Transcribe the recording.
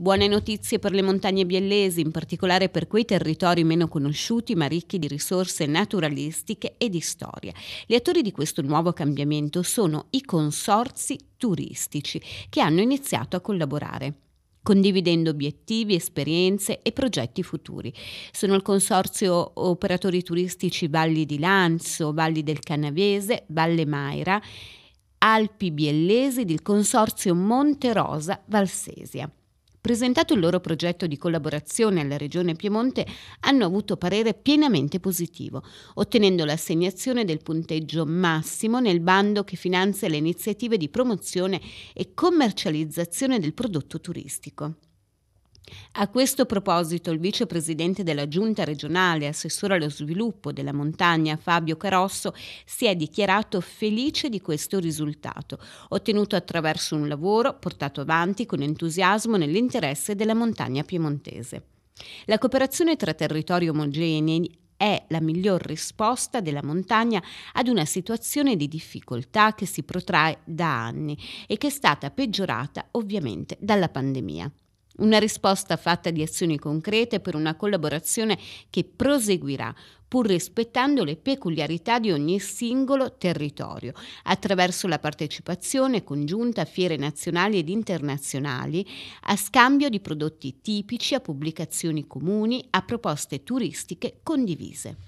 Buone notizie per le montagne biellesi, in particolare per quei territori meno conosciuti ma ricchi di risorse naturalistiche e di storia. Gli attori di questo nuovo cambiamento sono i consorzi turistici che hanno iniziato a collaborare condividendo obiettivi, esperienze e progetti futuri. Sono il Consorzio Operatori Turistici Valli di Lanzo, Valli del Canavese, Valle Maira, Alpi Biellesi il Consorzio Monte Rosa Valsesia. Presentato il loro progetto di collaborazione alla Regione Piemonte, hanno avuto parere pienamente positivo, ottenendo l'assegnazione del punteggio massimo nel bando che finanzia le iniziative di promozione e commercializzazione del prodotto turistico. A questo proposito il vicepresidente della Giunta regionale, assessore allo sviluppo della montagna Fabio Carosso, si è dichiarato felice di questo risultato, ottenuto attraverso un lavoro portato avanti con entusiasmo nell'interesse della montagna piemontese. La cooperazione tra territori omogenei è la miglior risposta della montagna ad una situazione di difficoltà che si protrae da anni e che è stata peggiorata ovviamente dalla pandemia. Una risposta fatta di azioni concrete per una collaborazione che proseguirà pur rispettando le peculiarità di ogni singolo territorio, attraverso la partecipazione congiunta a fiere nazionali ed internazionali, a scambio di prodotti tipici, a pubblicazioni comuni, a proposte turistiche condivise.